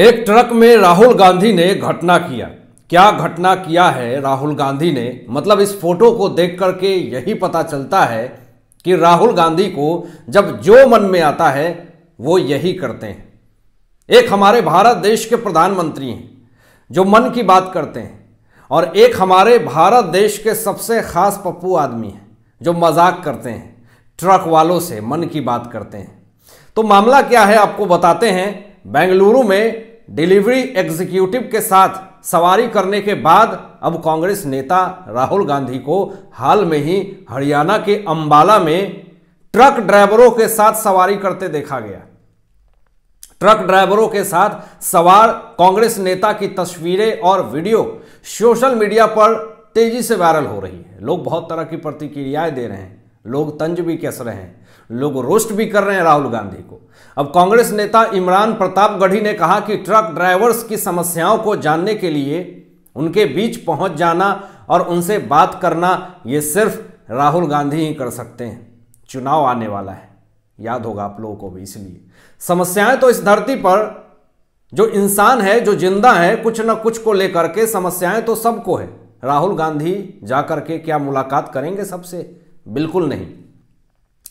एक ट्रक में राहुल गांधी ने घटना किया क्या घटना किया है राहुल गांधी ने मतलब इस फोटो को देख करके यही पता चलता है कि राहुल गांधी को जब जो मन में आता है वो यही करते हैं एक हमारे भारत देश के प्रधानमंत्री हैं जो मन की बात करते हैं और एक हमारे भारत देश के सबसे खास पप्पू आदमी हैं जो मजाक करते हैं ट्रक वालों से मन की बात करते हैं तो मामला क्या है आपको बताते हैं बेंगलुरु में डिलीवरी एग्जीक्यूटिव के साथ सवारी करने के बाद अब कांग्रेस नेता राहुल गांधी को हाल में ही हरियाणा के अंबाला में ट्रक ड्राइवरों के साथ सवारी करते देखा गया ट्रक ड्राइवरों के साथ सवार कांग्रेस नेता की तस्वीरें और वीडियो सोशल मीडिया पर तेजी से वायरल हो रही है लोग बहुत तरह की प्रतिक्रियाएं दे रहे हैं लोग तंज भी कस रहे हैं लोग रोस्ट भी कर रहे हैं राहुल गांधी को अब कांग्रेस नेता इमरान प्रताप गढ़ी ने कहा कि ट्रक ड्राइवर्स की समस्याओं को जानने के लिए उनके बीच पहुंच जाना और उनसे बात करना ये सिर्फ राहुल गांधी ही कर सकते हैं चुनाव आने वाला है याद होगा आप लोगों को भी इसलिए समस्याएं तो इस धरती पर जो इंसान है जो जिंदा है कुछ ना कुछ को लेकर के समस्याएं तो सबको है राहुल गांधी जाकर के क्या मुलाकात करेंगे सबसे बिल्कुल नहीं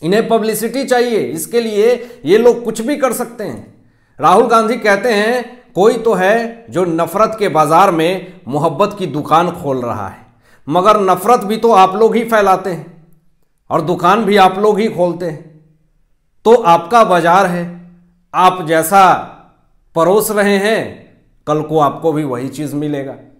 इन्हें पब्लिसिटी चाहिए इसके लिए ये लोग कुछ भी कर सकते हैं राहुल गांधी कहते हैं कोई तो है जो नफरत के बाजार में मोहब्बत की दुकान खोल रहा है मगर नफरत भी तो आप लोग ही फैलाते हैं और दुकान भी आप लोग ही खोलते हैं तो आपका बाजार है आप जैसा परोस रहे हैं कल को आपको भी वही चीज़ मिलेगा